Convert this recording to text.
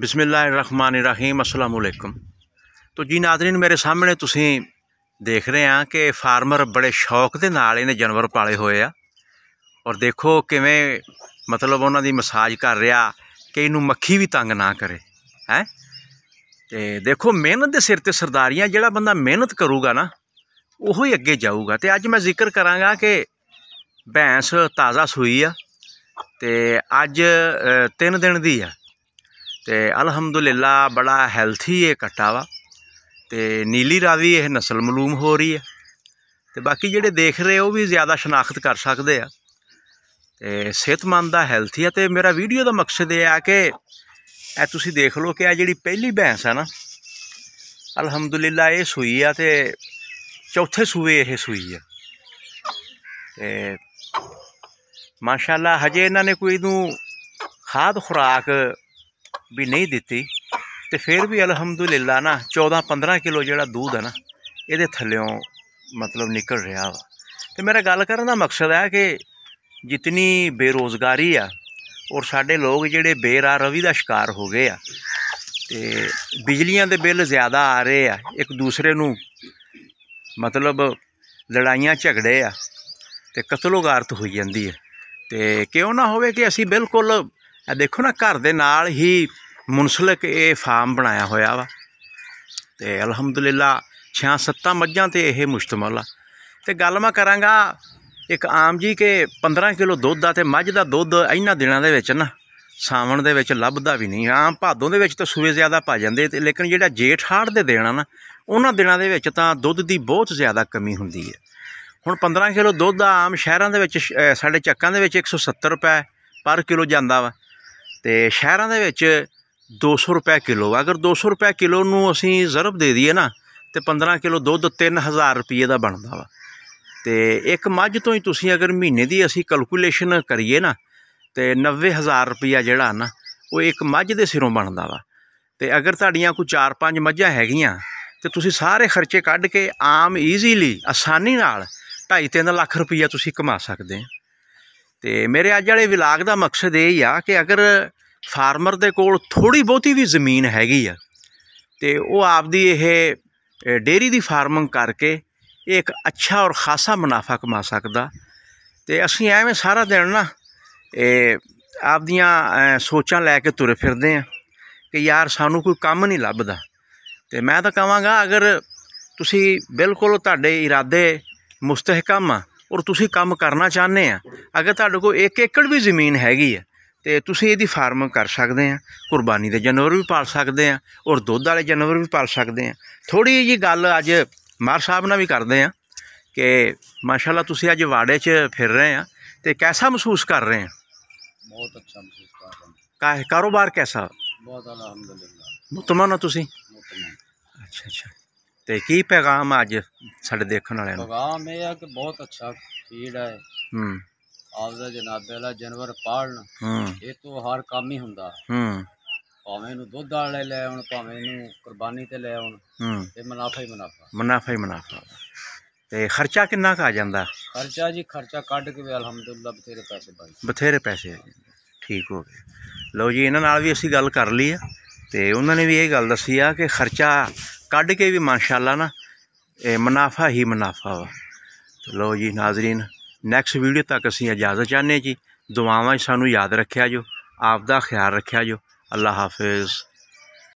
ਬਿਸਮਿਲ੍ਲਾਹਿਰਰਹਿਮਾਨਿਰਰਹੀਮ ਅਸਲਾਮ ਅਲੈਕਮ ਤੋ ਜੀ ਨਾਜ਼ਰੀਨ ਮੇਰੇ ਸਾਹਮਣੇ ਤੁਸੀਂ ਦੇਖ ਰਹੇ ਆ ਕਿ ਫਾਰਮਰ ਬੜੇ ਸ਼ੌਕ ਦੇ ਨਾਲ ਇਹਨੇ ਜਾਨਵਰ ਪਾਲੇ ਹੋਏ ਆ ਔਰ ਦੇਖੋ ਕਿਵੇਂ ਮਤਲਬ ਉਹਨਾਂ ਦੀ ਮਸਾਜ ਕਰ ਰਿਹਾ ਕਿ ਇਹਨੂੰ ਮੱਖੀ ਵੀ ਤੰਗ ਨਾ ਕਰੇ ਹੈ ਤੇ ਦੇਖੋ ਮਿਹਨਤ ਦੇ ਸਿਰ ਤੇ ਸਰਦਾਰੀਆਂ ਜਿਹੜਾ ਬੰਦਾ ਮਿਹਨਤ ਕਰੂਗਾ ਨਾ ਉਹ ਹੀ ਅੱਗੇ ਜਾਊਗਾ ਤੇ ਅੱਜ ਮੈਂ ਜ਼ਿਕਰ ਕਰਾਂਗਾ ਕਿ ਭੈਂਸ ਤਾਜ਼ਾ ਸੂਈ ਆ ਤੇ ਅੱਜ 3 ਦਿਨ ਦੀ ਆ ਤੇ ਅਲਹਮਦੁਲਿਲਾ ਬੜਾ ਹੈਲਥੀ ਇਹ ਕੱਟਾ ਵਾ ਤੇ ਨੀਲੀ ਰਾਵੀ ਇਹ ਨਸਲ ਮਲੂਮ ਹੋ ਰਹੀ ਹੈ ਤੇ ਬਾਕੀ ਜਿਹੜੇ ਦੇਖ ਰਹੇ ਉਹ ਵੀ ਜ਼ਿਆਦਾ ਸ਼ਨਾਖਤ ਕਰ ਸਕਦੇ ਆ ਤੇ ਸਿਹਤਮੰਦ ਦਾ ਹੈਲਥੀ ਆ ਤੇ ਮੇਰਾ ਵੀਡੀਓ ਦਾ ਮਕਸਦ ਇਹ ਆ ਕਿ ਇਹ ਤੁਸੀਂ ਦੇਖ ਲਓ ਕਿ ਆ ਜਿਹੜੀ ਪਹਿਲੀ ਭੈਂਸ ਆ ਨਾ ਅਲਹਮਦੁਲਿਲਾ ਇਹ ਸੂਈ ਆ ਤੇ ਚੌਥੇ ਸੂਏ ਇਹ ਸੂਈ ਆ ਤੇ ਮਾਸ਼ਾਅੱਲਾ ਹਜੇ ਇਹਨਾਂ ਨੇ ਕੋਈ ਨੂੰ ਖਾਦ ਖੁਰਾਕ ਵੀ ਨਹੀਂ ਦਿੱਤੀ ਤੇ ਫਿਰ ਵੀ ਅਲਹਮਦੁਲਿਲਾ ਨਾ 14-15 ਕਿਲੋ ਜਿਹੜਾ ਦੁੱਧ ਹੈ ਨਾ ਇਹਦੇ ਥੱਲਿਓਂ ਮਤਲਬ ਨਿਕਲ ਰਿਹਾ ਵਾ ਤੇ ਮੇਰਾ ਗੱਲ ਕਰਨ ਦਾ ਮਕਸਦ ਹੈ ਕਿ ਜਿਤਨੀ ਬੇਰੋਜ਼ਗਾਰੀ ਆ ਔਰ ਸਾਡੇ ਲੋਕ ਜਿਹੜੇ ਬੇਰਾ ਰਵੀ ਦਾ ਸ਼ਿਕਾਰ ਹੋ ਗਏ ਆ ਤੇ ਬਿਜਲੀਆਂ ਦੇ ਬਿੱਲ ਜ਼ਿਆਦਾ ਆ ਰਹੇ ਆ ਇੱਕ ਦੂਸਰੇ ਨੂੰ ਮਤਲਬ ਲੜਾਈਆਂ ਝਗੜੇ ਆ ਤੇ ਕਤਲੋਗਾਰਤ ਹੋਈ ਜਾਂਦੀ ਹੈ ਤੇ ਕਿਉਂ ਨਾ ਹੋਵੇ ਕਿ ਅਸੀਂ ਬਿਲਕੁਲ ਦੇਖੋ ਨਾ ਘਰ ਦੇ ਨਾਲ ਹੀ ਮੁਨਸਲਕ ਇਹ ਫਾਰਮ ਬਣਾਇਆ ਹੋਇਆ ਵਾ ਤੇ ਅਲਹਮਦੁਲਿਲਾ 6-7 ਮੱਝਾਂ ਤੇ ਇਹ ਮੁਸ਼ਤਮਲ ਆ ਤੇ ਗੱਲ ਮੈਂ ਕਰਾਂਗਾ ਇੱਕ ਆਮ ਜੀ ਕੇ 15 ਕਿਲੋ ਦੁੱਧ ਆ ਤੇ ਮੱਝ ਦਾ ਦੁੱਧ ਇਹਨਾਂ ਦਿਨਾਂ ਦੇ ਵਿੱਚ ਨਾ ਸਾਵਣ ਦੇ ਵਿੱਚ ਲੱਭਦਾ ਵੀ ਨਹੀਂ ਆਮ ਭਾਦੋਂ ਦੇ ਵਿੱਚ ਤਾਂ ਸੂਏ ਜ਼ਿਆਦਾ ਪਾ ਜਾਂਦੇ ਤੇ ਲੇਕਿਨ ਜਿਹੜਾ ਜੇਠ ਹਾੜ ਦੇ ਦੇਣਾ ਨਾ ਉਹਨਾਂ ਦਿਨਾਂ ਦੇ ਵਿੱਚ ਤਾਂ ਦੁੱਧ ਦੀ ਬਹੁਤ ਜ਼ਿਆਦਾ ਕਮੀ ਹੁੰਦੀ ਹੈ ਹੁਣ 15 ਕਿਲੋ ਦੁੱਧ ਆਮ ਸ਼ਹਿਰਾਂ ਦੇ ਵਿੱਚ ਸਾਡੇ ਚੱਕਾਂ ਦੇ ਵਿੱਚ 170 ਰੁਪਏ ਪਰ ਕਿਲੋ ਜਾਂਦਾ ਵਾ ਤੇ ਸ਼ਹਿਰਾਂ ਦੇ ਵਿੱਚ 200 ਰੁਪਏ ਕਿਲੋ ਅਗਰ 200 ਰੁਪਏ ਕਿਲੋ ਨੂੰ ਅਸੀਂ ਜ਼ਰਬ ਦੇ ਦਈਏ ਨਾ ਤੇ 15 ਕਿਲੋ ਦੁੱਧ 3000 ਰੁਪਏ ਦਾ ਬਣਦਾ ਵਾ ਤੇ ਇੱਕ ਮੱਝ ਤੋਂ ਹੀ ਤੁਸੀਂ ਅਗਰ ਮਹੀਨੇ ਦੀ ਅਸੀਂ ਕੈਲਕੂਲੇਸ਼ਨ ਕਰੀਏ ਨਾ ਤੇ 90000 ਰੁਪਿਆ ਜਿਹੜਾ ਨਾ ਉਹ ਇੱਕ ਮੱਝ ਦੇ ਸਿਰੋਂ ਬਣਦਾ ਵਾ ਤੇ ਅਗਰ ਤੁਹਾਡੀਆਂ ਕੋਈ 4-5 ਮੱਝਾਂ ਹੈਗੀਆਂ ਤੇ ਤੁਸੀਂ ਸਾਰੇ ਖਰਚੇ ਕੱਢ ਕੇ ਆਮ ਈਜ਼ੀਲੀ ਆਸਾਨੀ ਨਾਲ 2.5-3 ਲੱਖ ਰੁਪਏ ਤੁਸੀਂ ਕਮਾ ਸਕਦੇ ਹੋ ਤੇ ਮੇਰੇ ਅੱਜ ਵਾਲੇ ਵਿਲਾਗ ਦਾ ਮਕਸਦ ਇਹ ਹੀ ਆ ਕਿ ਅਗਰ ਫਾਰਮਰ ਦੇ ਕੋਲ ਥੋੜੀ ਬਹੁਤੀ ਵੀ ਜ਼ਮੀਨ ਹੈਗੀ ਆ ਤੇ ਉਹ ਆਪਦੀ ਇਹ ਡੇਰੀ ਦੀ ਫਾਰਮਿੰਗ ਕਰਕੇ ਇੱਕ ਅੱਛਾ ਔਰ ਖਾਸਾ ਮੁਨਾਫਾ ਕਮਾ ਸਕਦਾ ਤੇ ਅਸੀਂ ਐਵੇਂ ਸਾਰਾ ਦਿਨ ਨਾ ਇਹ ਆਪਦੀਆਂ ਸੋਚਾਂ ਲੈ ਕੇ ਤੁਰੇ ਫਿਰਦੇ ਆ ਕਿ ਯਾਰ ਸਾਨੂੰ ਕੋਈ ਕੰਮ ਨਹੀਂ ਲੱਭਦਾ ਤੇ ਮੈਂ ਤਾਂ ਕਹਾਂਗਾ ਅਗਰ ਤੁਸੀਂ ਬਿਲਕੁਲ ਤੁਹਾਡੇ ਇਰਾਦੇ ਮੁਸਤਹਿਕਮ ਆ ਔਰ ਤੁਸੀਂ ਕੰਮ ਕਰਨਾ ਚਾਹੁੰਦੇ ਆ ਅਗਰ ਤੁਹਾਡੇ ਕੋਲ 1 ਏਕੜ ਵੀ ਜ਼ਮੀਨ ਹੈਗੀ ਆ ਤੇ ਤੁਸੀਂ ਇਹਦੀ ਫਾਰਮ ਕਰ ਸਕਦੇ ਆ ਕੁਰਬਾਨੀ ਦੇ ਜਾਨਵਰ ਵੀ ਪਾਲ ਸਕਦੇ ਆ ਔਰ ਦੁੱਧ ਵਾਲੇ ਜਾਨਵਰ ਵੀ ਪਾਲ ਸਕਦੇ ਆ ਥੋੜੀ ਜੀ ਗੱਲ ਅੱਜ ਮਾਰ ਸਾਹਿਬ ਨਾਲ ਵੀ ਕਰਦੇ ਆ ਕਿ ਮਾਸ਼ਾਅੱਲਾ ਤੁਸੀਂ ਅੱਜ ਵਾੜੇ 'ਚ ਫਿਰ ਰਹੇ ਆ ਤੇ ਕਿਹਦਾ ਮਹਿਸੂਸ ਕਰ ਰਹੇ ਆ ਬਹੁਤ ਅੱਛਾ ਮਹਿਸੂਸ ਕਰ ਰਹੇ ਕਾਹ ਕਾਰੋਬਾਰ ਕਿਹਦਾ ਬਹੁਤ ਅਲਹਮਦੁਲਿਲਾ ਮੁਤਮਨ ਹੋ ਤੁਸੀਂ ਅੱਛਾ ਅੱਛਾ ਤੇ ਕੀ ਪੈਗਾਮ ਅੱਜ ਸਾਡੇ ਦੇਖਣ ਵਾਲਿਆਂ ਨੂੰ ਪੈਗਾਮ ਇਹ ਆ ਕਿ ਬਹੁਤ ਅੱਛਾ ਫੀਡ ਹੈ ਹੂੰ ਆਪਦਾ ਜਨਾਬੇ ਵਾਲਾ ਜਾਨਵਰ ਪਾਲਣ ਇਹ ਤੋਂ ਹਰ ਕੰਮ ਹੀ ਹੁੰਦਾ ਹੂੰ ਭਾਵੇਂ ਨੂੰ ਦੁੱਧ ਵਾਲੇ ਲੈ ਆਉਣ ਭਾਵੇਂ ਨੂੰ ਕੁਰਬਾਨੀ ਤੇ ਲੈ ਆਉਣ ਤੇ ਮੁਨਾਫਾ ਹੀ ਮੁਨਾਫਾ ਮੁਨਾਫਾ ਹੀ ਮੁਨਾਫਾ ਤੇ ਖਰਚਾ ਕਿੰਨਾ ਕਾ ਆ ਜਾਂਦਾ ਖਰਚਾ ਜੀ ਖਰਚਾ ਕੱਢ ਕੇ ਅਲਹਮਦੁਲਿਲਾ ਬਥੇਰੇ ਪੈਸੇ ਬਣ ਬਥੇਰੇ ਪੈਸੇ ਠੀਕ ਹੋ ਗਏ ਲਓ ਜੀ ਇਹਨਾਂ ਨਾਲ ਵੀ ਅਸੀਂ ਗੱਲ ਕਰ ਲਈ ਆ ਤੇ ਉਹਨਾਂ ਨੇ ਵੀ ਇਹ ਗੱਲ ਦੱਸੀ ਆ ਕਿ ਖਰਚਾ ਕੱਢ ਕੇ ਵੀ ਮਾਸ਼ਾਅੱਲਾ ਨਾ ਇਹ ਮੁਨਾਫਾ ਹੀ ਮੁਨਾਫਾ ਵਾ ਤੇ ਲਓ ਜੀ ਨਾਜ਼ਰੀਨ ਨੈਕਸਟ ਵੀਡੀਓ ਤੱਕ ਅਸੀਂ ਇਜਾਜ਼ਤ ਚਾਹੁੰਦੇ ਜੀ ਦੁਆਵਾਂ ਸਾਨੂੰ ਯਾਦ ਰੱਖਿਆ ਜੋ ਆਪ ਦਾ ਖਿਆਲ ਰੱਖਿਆ ਜੋ ਅੱਲਾ ਹਾਫਿਜ਼